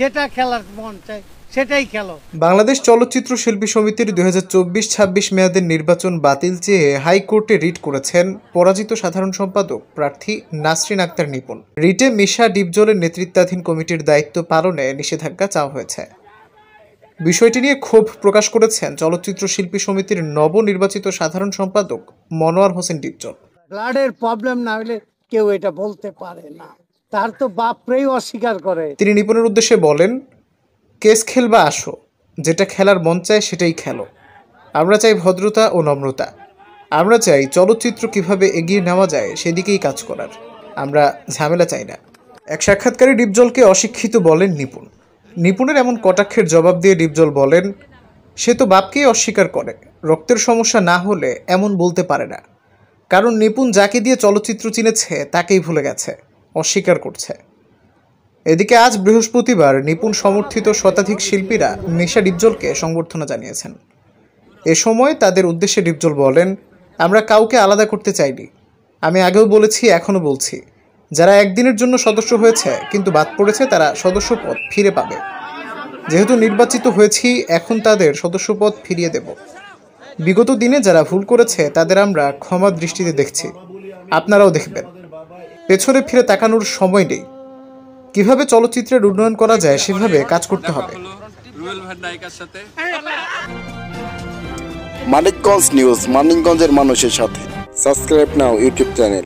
যেটা খেলার মন চায় সেটাই খেলো বাংলাদেশ চলচ্চিত্র শিল্পী সমিতির দুই হাজার চব্বিশ ছাব্বিশ মেয়াদের নির্বাচন বাতিল চেয়ে হাইকোর্টে রিট করেছেন পরাজিত সাধারণ সম্পাদক প্রার্থী নাসরিন আক্তার নিপুণ রিটে মিশা ডিপজলের নেতৃত্বাধীন কমিটির দায়িত্ব পালনে নিষেধাজ্ঞা চাওয়া হয়েছে বিষয়টি নিয়ে ক্ষোভ প্রকাশ করেছেন চলচ্চিত্র শিল্পী সমিতির নবনির্বাচিত সাধারণ সম্পাদক মনোয়ার হোসেন ডিপজল ব্লাডের প্রবলেম না হলে কেউ এটা বলতে পারে না তার তো বাপরেই অস্বীকার করে তিনি নিপুণের উদ্দেশ্যে বলেন কেস খেলবা আসো যেটা খেলার মন চায় সেটাই খেলো আমরা চাই ভদ্রতা ও নম্রতা আমরা চাই চলচ্চিত্র কিভাবে এগিয়ে নেওয়া যায় সেদিকেই কাজ করার আমরা ঝামেলা চাই না এক সাক্ষাৎকারে ডিপজলকে অশিক্ষিত বলেন নিপুণ নিপুণের এমন কটাক্ষের জবাব দিয়ে ডিপজল বলেন সে তো বাপকেই অস্বীকার করে রক্তের সমস্যা না হলে এমন বলতে পারে না কারণ নিপুণ যাকে দিয়ে চলচ্চিত্র চিনেছে তাকেই ভুলে গেছে অস্বীকার করছে এদিকে আজ বৃহস্পতিবার নিপুণ সমর্থিত শতাধিক শিল্পীরা নেশা ডিপজলকে সংবর্ধনা জানিয়েছেন এ সময় তাদের উদ্দেশ্যে ডিপজল বলেন আমরা কাউকে আলাদা করতে চাইনি আমি আগেও বলেছি এখনও বলছি যারা একদিনের জন্য সদস্য হয়েছে কিন্তু বাদ পড়েছে তারা সদস্যপদ ফিরে পাবে যেহেতু নির্বাচিত হয়েছি এখন তাদের সদস্যপদ ফিরিয়ে দেব বিগত দিনে যারা ভুল করেছে তাদের আমরা ক্ষমা দৃষ্টিতে দেখছি আপনারাও দেখবেন পেছনে ফিরে তাকানোর সময় নেই কিভাবে চলচ্চিত্রের উন্নয়ন করা যায় সেভাবে কাজ করতে হবে মানিকগঞ্জ নিউজ মানিকগঞ্জের মানুষের সাথে সাবস্ক্রাইব নাও ইউটিউব চ্যানেল